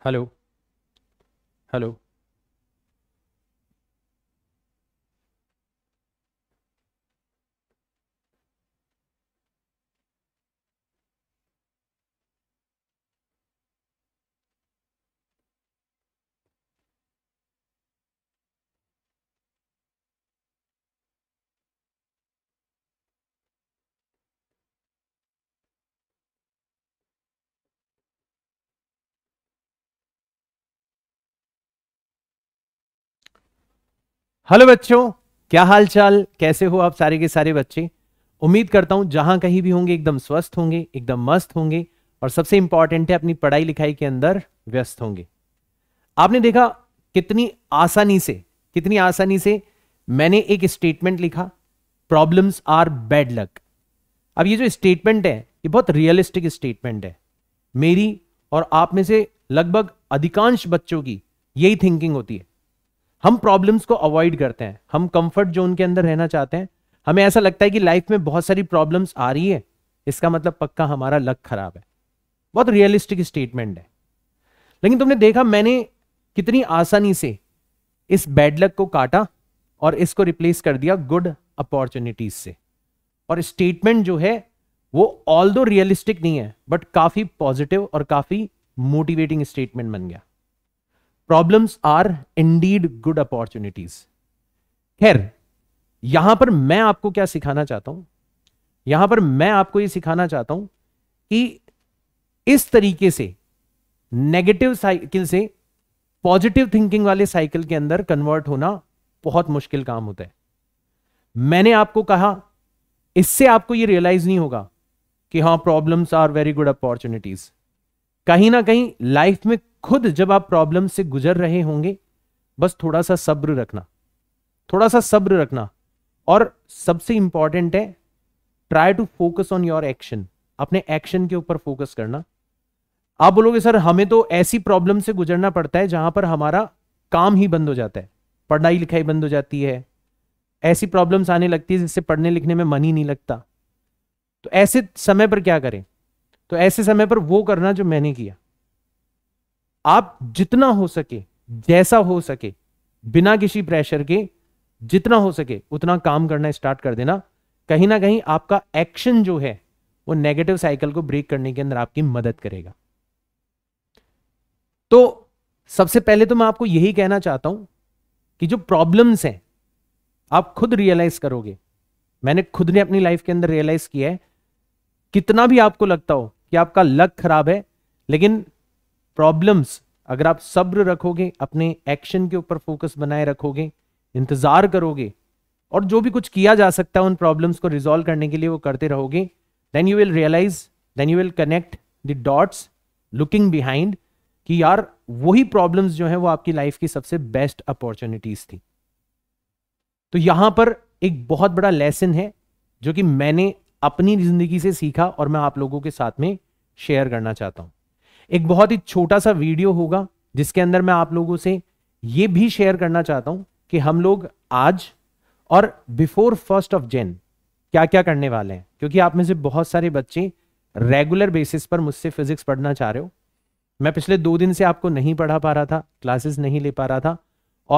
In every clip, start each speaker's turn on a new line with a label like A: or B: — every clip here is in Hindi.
A: hello hello हेलो बच्चों क्या हाल चाल कैसे हो आप सारे के सारे बच्चे उम्मीद करता हूं जहां कहीं भी होंगे एकदम स्वस्थ होंगे एकदम मस्त होंगे और सबसे इंपॉर्टेंट है अपनी पढ़ाई लिखाई के अंदर व्यस्त होंगे आपने देखा कितनी आसानी से कितनी आसानी से मैंने एक स्टेटमेंट लिखा प्रॉब्लम्स आर बैड लक अब ये जो स्टेटमेंट है ये बहुत रियलिस्टिक स्टेटमेंट है मेरी और आप में से लगभग अधिकांश बच्चों की यही थिंकिंग होती है हम प्रॉब्लम्स को अवॉइड करते हैं हम कंफर्ट जोन के अंदर रहना चाहते हैं हमें ऐसा लगता है कि लाइफ में बहुत सारी प्रॉब्लम्स आ रही है इसका मतलब पक्का हमारा लक खराब है बहुत रियलिस्टिक स्टेटमेंट है लेकिन तुमने देखा मैंने कितनी आसानी से इस बैड लक को काटा और इसको रिप्लेस कर दिया गुड अपॉर्चुनिटीज से और स्टेटमेंट जो है वो ऑल दो रियलिस्टिक नहीं है बट काफी पॉजिटिव और काफी मोटिवेटिंग स्टेटमेंट बन गया problems are indeed good opportunities खैर यहां पर मैं आपको क्या सिखाना चाहता हूं यहां पर मैं आपको यह सिखाना चाहता हूं कि इस तरीके से नेगेटिव साइकिल से पॉजिटिव थिंकिंग वाले साइकिल के अंदर कन्वर्ट होना बहुत मुश्किल काम होता है मैंने आपको कहा इससे आपको यह रियलाइज नहीं होगा कि हाँ problems are very good opportunities कहीं ना कहीं लाइफ में खुद जब आप प्रॉब्लम से गुजर रहे होंगे बस थोड़ा सा सब्र रखना थोड़ा सा सब्र रखना और सबसे इंपॉर्टेंट है try to focus on your action अपने एक्शन के ऊपर फोकस करना आप बोलोगे सर हमें तो ऐसी प्रॉब्लम से गुजरना पड़ता है जहां पर हमारा काम ही बंद हो जाता है पढ़ाई लिखाई बंद हो जाती है ऐसी प्रॉब्लम्स आने लगती है जिससे पढ़ने लिखने में मन ही नहीं लगता तो ऐसे समय पर क्या करें तो ऐसे समय पर वो करना जो मैंने किया आप जितना हो सके जैसा हो सके बिना किसी प्रेशर के जितना हो सके उतना काम करना स्टार्ट कर देना कहीं ना कहीं आपका एक्शन जो है वो नेगेटिव साइकिल को ब्रेक करने के अंदर आपकी मदद करेगा तो सबसे पहले तो मैं आपको यही कहना चाहता हूं कि जो प्रॉब्लम्स हैं आप खुद रियलाइज करोगे मैंने खुद ने अपनी लाइफ के अंदर रियलाइज किया है कितना भी आपको लगता हो कि आपका लक खराब है लेकिन प्रॉब्लम्स अगर आप सब्र रखोगे अपने एक्शन के ऊपर फोकस बनाए रखोगे इंतजार करोगे और जो भी कुछ किया जा सकता है उन प्रॉब्लम्स को रिजोल्व करने के लिए वो करते रहोगे then you will realize then you will connect the dots looking behind कि यार वही प्रॉब्लम्स जो है वो आपकी लाइफ की सबसे बेस्ट अपॉर्चुनिटीज थी तो यहां पर एक बहुत बड़ा लेसन है जो कि मैंने अपनी जिंदगी से सीखा और मैं आप लोगों के साथ में शेयर करना चाहता हूँ एक बहुत ही छोटा सा वीडियो होगा जिसके अंदर मैं आप लोगों से यह भी शेयर करना चाहता हूँ कि हम लोग आज और बिफोर फर्स्ट ऑफ जेन क्या क्या करने वाले हैं क्योंकि आप में से बहुत सारे बच्चे रेगुलर बेसिस पर मुझसे फिजिक्स पढ़ना चाह रहे हो मैं पिछले दो दिन से आपको नहीं पढ़ा पा रहा था क्लासेस नहीं ले पा रहा था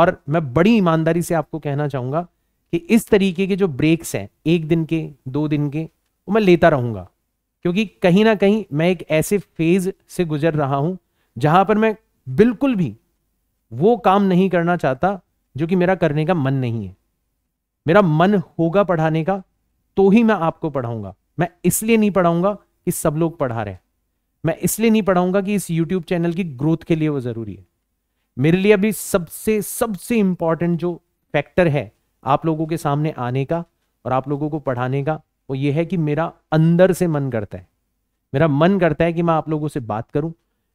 A: और मैं बड़ी ईमानदारी से आपको कहना चाहूंगा कि इस तरीके के जो ब्रेक्स हैं एक दिन के दो दिन के वो मैं लेता रहूंगा क्योंकि कहीं ना कहीं मैं एक ऐसे फेज से गुजर रहा हूं जहां पर मैं बिल्कुल भी वो काम नहीं करना चाहता जो कि मेरा करने का मन नहीं है मेरा मन होगा पढ़ाने का तो ही मैं आपको पढ़ाऊंगा मैं इसलिए नहीं पढ़ाऊंगा कि सब लोग पढ़ा रहे हैं मैं इसलिए नहीं पढ़ाऊंगा कि इस यूट्यूब चैनल की ग्रोथ के लिए वो ज़रूरी है मेरे लिए अभी सबसे सबसे इंपॉर्टेंट जो फैक्टर है आप लोगों के सामने आने का और आप लोगों को पढ़ाने का वो ये है कि मेरा अंदर से मन करता है मेरा मन करता है कि मैं आप लोगों से बात करूं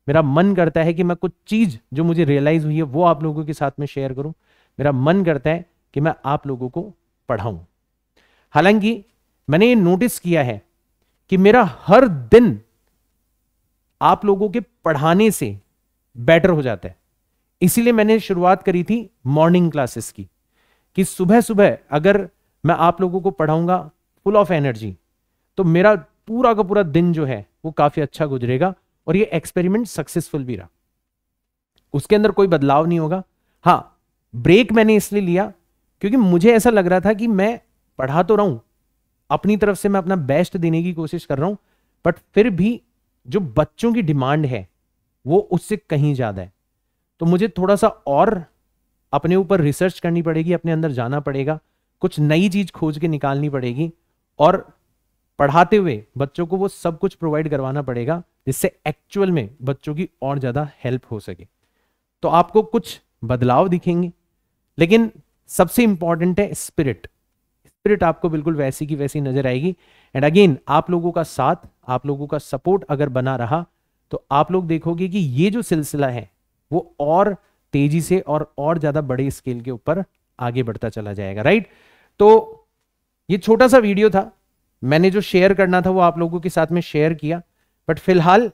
A: मेरा मन करता है कि मैं कुछ चीज़ जो मुझे रियलाइज़ हुई है वो आप लोगों के साथ में शेयर करूं मेरा मन करता है कि मैं आप लोगों को पढ़ाऊं हालांकि मैंने ये नोटिस किया है कि मेरा हर दिन आप लोगों के पढ़ाने से बेटर हो जाता है इसीलिए मैंने शुरुआत करी थी मॉर्निंग क्लासेस की कि सुबह सुबह अगर मैं आप लोगों को पढ़ाऊंगा फुल ऑफ एनर्जी तो मेरा पूरा का पूरा दिन जो है वो काफी अच्छा गुजरेगा और ये एक्सपेरिमेंट सक्सेसफुल भी रहा उसके अंदर कोई बदलाव नहीं होगा हाँ ब्रेक मैंने इसलिए लिया क्योंकि मुझे ऐसा लग रहा था कि मैं पढ़ा तो रहा हूं अपनी तरफ से मैं अपना बेस्ट देने की कोशिश कर रहा हूं बट फिर भी जो बच्चों की डिमांड है वो उससे कहीं ज्यादा है तो मुझे थोड़ा सा और अपने ऊपर रिसर्च करनी पड़ेगी अपने अंदर जाना पड़ेगा कुछ नई चीज खोज के निकालनी पड़ेगी और पढ़ाते हुए बच्चों को वो सब कुछ प्रोवाइड करवाना पड़ेगा जिससे एक्चुअल में बच्चों की और ज़्यादा हेल्प हो सके तो आपको कुछ बदलाव दिखेंगे लेकिन सबसे इंपॉर्टेंट है स्पिरिट स्पिरिट आपको बिल्कुल वैसी की वैसी नजर आएगी एंड अगेन आप लोगों का साथ आप लोगों का सपोर्ट अगर बना रहा तो आप लोग देखोगे कि ये जो सिलसिला है वो और तेजी से और और ज्यादा बड़े स्केल के ऊपर आगे बढ़ता चला जाएगा राइट तो ये छोटा सा वीडियो था मैंने जो शेयर करना था वो आप लोगों के साथ में शेयर किया बट फिलहाल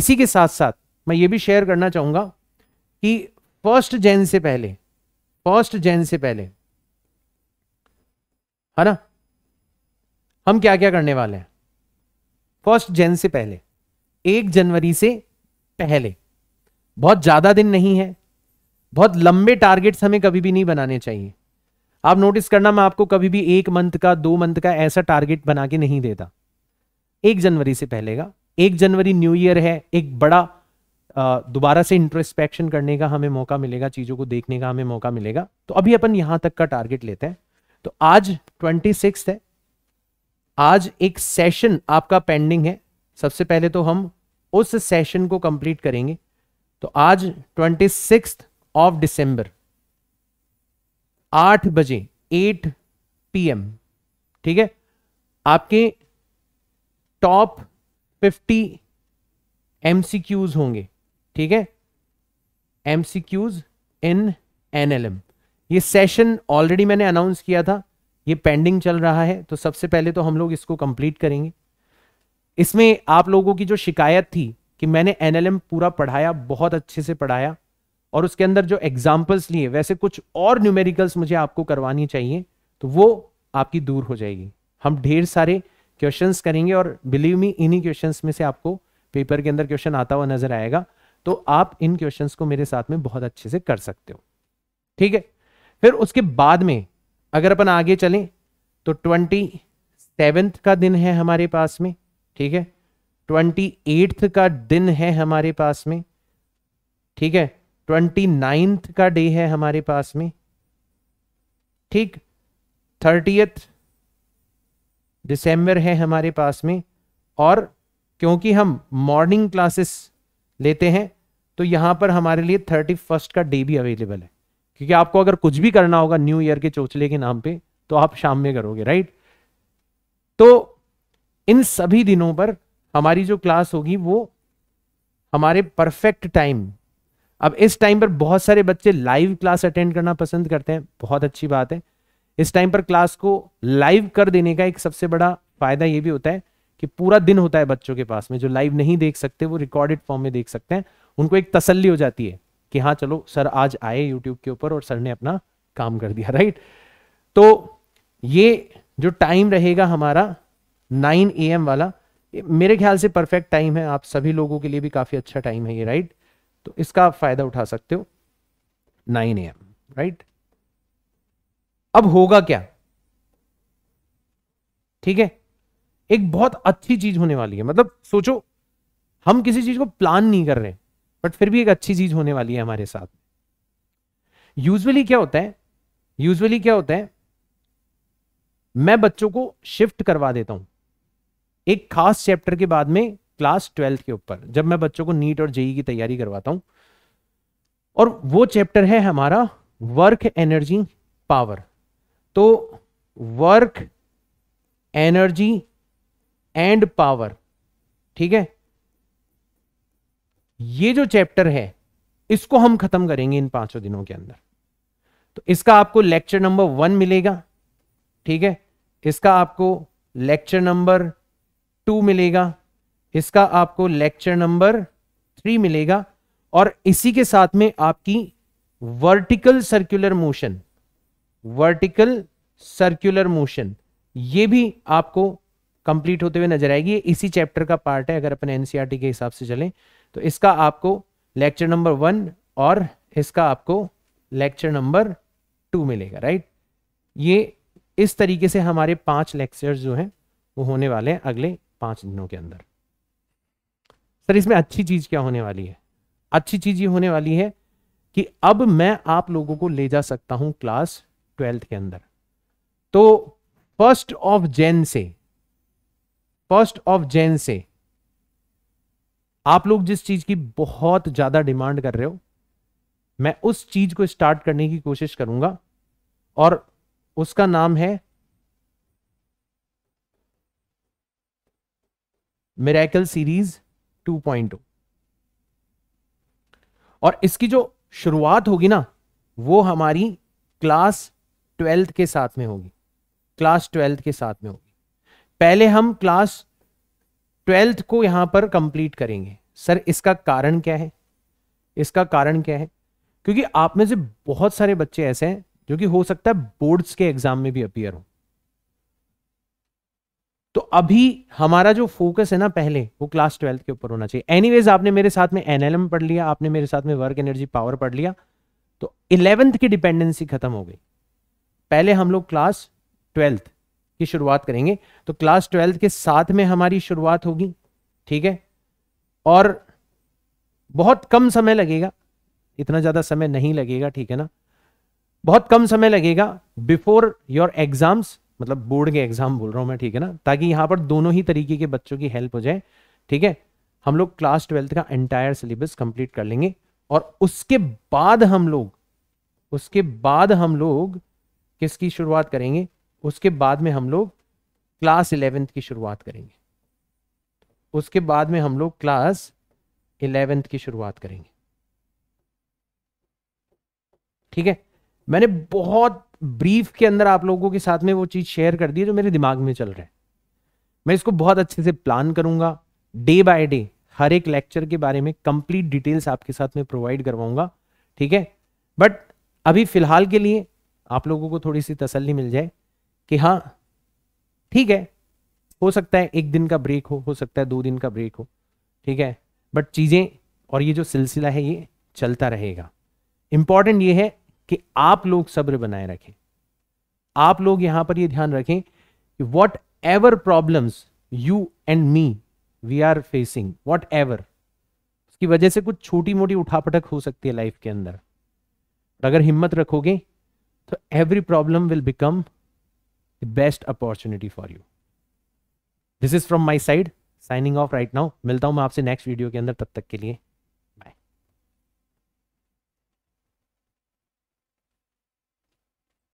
A: इसी के साथ साथ मैं ये भी शेयर करना चाहूंगा कि फर्स्ट जैन से पहले फर्स्ट जैन से पहले है ना हम क्या क्या करने वाले हैं फर्स्ट जैन से पहले एक जनवरी से पहले बहुत ज्यादा दिन नहीं है बहुत लंबे टारगेट्स हमें कभी भी नहीं बनाने चाहिए आप नोटिस करना मैं आपको कभी भी एक मंथ का दो मंथ का ऐसा टारगेट बना के नहीं देता एक जनवरी से पहले का एक जनवरी न्यू ईयर है एक बड़ा दोबारा से इंट्रोस्पेक्शन करने का हमें मौका मिलेगा चीज़ों को देखने का हमें मौका मिलेगा तो अभी अपन यहां तक का टारगेट लेते हैं तो आज ट्वेंटी सिक्स है आज एक सेशन आपका पेंडिंग है सबसे पहले तो हम उस सेशन को कंप्लीट करेंगे तो आज ट्वेंटी सिक्स ऑफ डिसम्बर आठ बजे एट पीएम ठीक है आपके टॉप फिफ्टी एमसीक्यूज होंगे ठीक है एमसीक्यूज इन एनएलएम ये सेशन ऑलरेडी मैंने अनाउंस किया था ये पेंडिंग चल रहा है तो सबसे पहले तो हम लोग इसको कंप्लीट करेंगे इसमें आप लोगों की जो शिकायत थी कि मैंने एनएलएम पूरा पढ़ाया बहुत अच्छे से पढ़ाया और उसके अंदर जो एग्जाम्पल्स लिए वैसे कुछ और न्यूमेरिकल्स मुझे आपको करवानी चाहिए तो वो आपकी दूर हो जाएगी हम ढेर सारे क्वेश्चंस करेंगे और बिलीव मी इन्हीं क्वेश्चंस में से आपको पेपर के अंदर क्वेश्चन आता हुआ नजर आएगा तो आप इन क्वेश्चंस को मेरे साथ में बहुत अच्छे से कर सकते हो ठीक है फिर उसके बाद में अगर अपन आगे चलें तो ट्वेंटी सेवेंथ का दिन है हमारे पास में ठीक है ट्वेंटी एट्थ का दिन है हमारे पास में ठीक है ट्वेंटी नाइन्थ का डे है हमारे पास में ठीक थर्टीथ दिसंबर है हमारे पास में और क्योंकि हम मॉर्निंग क्लासेस लेते हैं तो यहां पर हमारे लिए थर्टी फर्स्ट का डे भी अवेलेबल है क्योंकि आपको अगर कुछ भी करना होगा न्यू ईयर के चोचले के नाम पे तो आप शाम में करोगे राइट तो इन सभी दिनों पर हमारी जो क्लास होगी वो हमारे परफेक्ट टाइम अब इस टाइम पर बहुत सारे बच्चे लाइव क्लास अटेंड करना पसंद करते हैं बहुत अच्छी बात है इस टाइम पर क्लास को लाइव कर देने का एक सबसे बड़ा फायदा यह भी होता है कि पूरा दिन होता है बच्चों के पास में जो लाइव नहीं देख सकते वो रिकॉर्डेड फॉर्म में देख सकते हैं उनको एक तसल्ली हो जाती है कि हाँ चलो सर आज आए यूट्यूब के ऊपर और सर ने अपना काम कर दिया राइट तो ये जो टाइम रहेगा हमारा 9 ए वाला मेरे ख्याल से परफेक्ट टाइम है आप सभी लोगों के लिए भी काफी अच्छा टाइम है ये राइट तो इसका आप फायदा उठा सकते हो नाइन ए एम राइट अब होगा क्या ठीक है एक बहुत अच्छी चीज होने वाली है मतलब सोचो हम किसी चीज को प्लान नहीं कर रहे बट फिर भी एक अच्छी चीज होने वाली है हमारे साथ यूजुअली क्या होता है यूजुअली क्या होता है मैं बच्चों को शिफ्ट करवा देता हूं एक खास चैप्टर के बाद में क्लास ट्वेल्थ के ऊपर जब मैं बच्चों को नीट और जेई की तैयारी करवाता हूं और वो चैप्टर है हमारा वर्क एनर्जी पावर तो वर्क एनर्जी एंड पावर ठीक है ये जो चैप्टर है इसको हम खत्म करेंगे इन पांचों दिनों के अंदर तो इसका आपको लेक्चर नंबर वन मिलेगा ठीक है इसका आपको लेक्चर नंबर टू मिलेगा इसका आपको लेक्चर नंबर थ्री मिलेगा और इसी के साथ में आपकी vertical circular motion vertical circular motion ये भी आपको कंप्लीट होते हुए नजर आएगी इसी चैप्टर का पार्ट है अगर अपन एनसीआरटी e के हिसाब से चलें तो इसका आपको लेक्चर नंबर वन और इसका आपको लेक्चर नंबर टू मिलेगा राइट ये इस तरीके से हमारे पांच लेक्चर जो हैं वो होने वाले हैं अगले पांच दिनों के अंदर सर इसमें अच्छी चीज क्या होने वाली है अच्छी चीज ये होने वाली है कि अब मैं आप लोगों को ले जा सकता हूं क्लास ट्वेल्थ के अंदर तो फर्स्ट ऑफ जैन से फर्स्ट ऑफ जैन से आप लोग जिस चीज की बहुत ज्यादा डिमांड कर रहे हो मैं उस चीज को स्टार्ट करने की कोशिश करूंगा और उसका नाम है मेरेकल सीरीज 2.0 और इसकी जो शुरुआत होगी ना वो हमारी क्लास ट्वेल्थ के साथ में होगी क्लास ट्वेल्थ के साथ में होगी पहले हम क्लास ट्वेल्थ को यहां पर कंप्लीट करेंगे सर इसका कारण क्या है इसका कारण क्या है क्योंकि आप में से बहुत सारे बच्चे ऐसे हैं जो कि हो सकता है बोर्ड्स के एग्जाम में भी अपियर हों तो अभी हमारा जो फोकस है ना पहले वो क्लास ट्वेल्थ के ऊपर होना चाहिए एनीवेज आपने मेरे साथ में एनएलएम पढ़ लिया आपने मेरे साथ में वर्क एनर्जी पावर पढ़ लिया तो इलेवेंथ की डिपेंडेंसी खत्म हो गई पहले हम लोग क्लास ट्वेल्थ की शुरुआत करेंगे तो क्लास ट्वेल्थ के साथ में हमारी शुरुआत होगी ठीक है और बहुत कम समय लगेगा इतना ज़्यादा समय नहीं लगेगा ठीक है ना बहुत कम समय लगेगा बिफोर योर एग्जाम्स मतलब बोर्ड के एग्जाम बोल रहा हूँ मैं ठीक है ना ताकि यहाँ पर दोनों ही तरीके के बच्चों की हेल्प हो जाए ठीक है हम लोग क्लास ट्वेल्थ का एंटायर सिलेबस कंप्लीट कर लेंगे और उसके बाद हम लोग उसके बाद हम लोग किसकी शुरुआत करेंगे उसके बाद में हम लोग क्लास इलेवेंथ की शुरुआत करेंगे उसके बाद में हम लोग क्लास इलेवेंथ की शुरुआत करेंगे ठीक है मैंने बहुत ब्रीफ के अंदर आप लोगों के साथ में वो चीज़ शेयर कर दी जो मेरे दिमाग में चल रहा है मैं इसको बहुत अच्छे से प्लान करूंगा डे बाय डे हर एक लेक्चर के बारे में कंप्लीट डिटेल्स आपके साथ में प्रोवाइड करवाऊंगा ठीक है बट अभी फिलहाल के लिए आप लोगों को थोड़ी सी तसल्ली मिल जाए कि हाँ ठीक है हो सकता है एक दिन का ब्रेक हो हो सकता है दो दिन का ब्रेक हो ठीक है बट चीज़ें और ये जो सिलसिला है ये चलता रहेगा इंपॉर्टेंट ये है कि आप लोग सब्र बनाए रखें आप लोग यहां पर ये ध्यान रखें कि whatever problem you and me we are facing whatever उसकी वजह से कुछ छोटी मोटी उठापटक हो सकती है लाइफ के अंदर अगर हिम्मत रखोगे तो every problem will become the best opportunity for you this is from my side signing off right now मिलता हूं मैं आपसे नेक्स्ट वीडियो के अंदर तब तक के लिए